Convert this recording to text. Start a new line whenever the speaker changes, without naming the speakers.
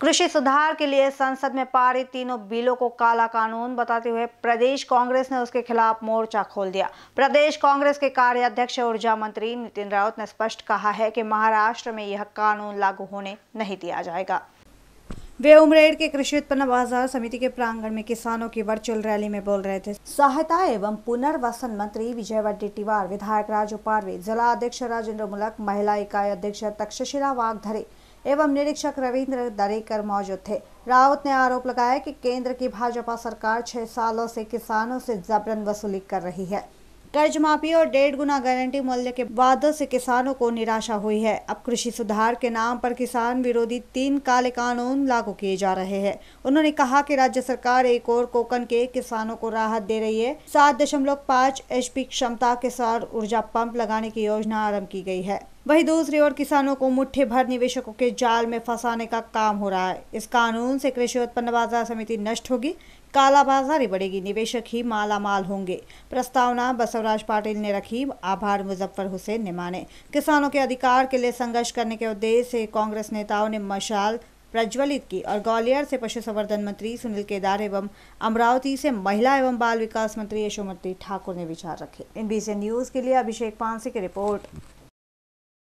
कृषि सुधार के लिए संसद में पारित तीनों बिलों को काला कानून बताते हुए प्रदेश कांग्रेस ने उसके खिलाफ मोर्चा खोल दिया प्रदेश कांग्रेस के कार्याध्यक्ष ऊर्जा मंत्री नितिन राउत ने स्पष्ट कहा है कि महाराष्ट्र में यह कानून लागू होने नहीं दिया जाएगा वे उमरेड के कृषि उत्पन्न बाजार समिति के प्रांगण में किसानों की वर्चुअल रैली में बोल रहे थे सहायता एवं पुनर्वसन मंत्री विजय वड्डी विधायक राजू पारवे जिला अध्यक्ष राजेंद्र मुलक महिला इकाई अध्यक्ष तक्षशिला वाघधरे एवं निरीक्षक रविंद्र दरेकर मौजूद थे रावत ने आरोप लगाया कि केंद्र की भाजपा सरकार छह सालों से किसानों से जबरन वसूली कर रही है कर्ज माफी और डेढ़ गुना गारंटी मूल्य के वादों से किसानों को निराशा हुई है अब कृषि सुधार के नाम पर किसान विरोधी तीन काले कानून लागू किए जा रहे हैं उन्होंने कहा कि राज्य सरकार एक और कोकन के किसानों को राहत दे रही है सात दशमलव पाँच एच क्षमता के साथ ऊर्जा पंप लगाने की योजना आरम्भ की गयी है वही दूसरी ओर किसानों को मुठ्ठी भर निवेशकों के जाल में फंसाने का काम हो रहा है इस कानून से कृषि उत्पन्न बाजार समिति नष्ट होगी कालाबाजारी बढ़ेगी निवेशक ही मालामाल होंगे प्रस्तावना बसवराज पाटिल ने रखी आभार मुजफ्फर हुसैन ने माने किसानों के अधिकार के लिए संघर्ष करने के उद्देश्य से कांग्रेस नेताओं ने मशाल प्रज्वलित की और ग्वालियर से पशु संवर्धन मंत्री सुनील केदार एवं अमरावती से महिला एवं बाल विकास मंत्री यशोमती ठाकुर ने विचार रखे इन न्यूज के लिए अभिषेक पांसे की रिपोर्ट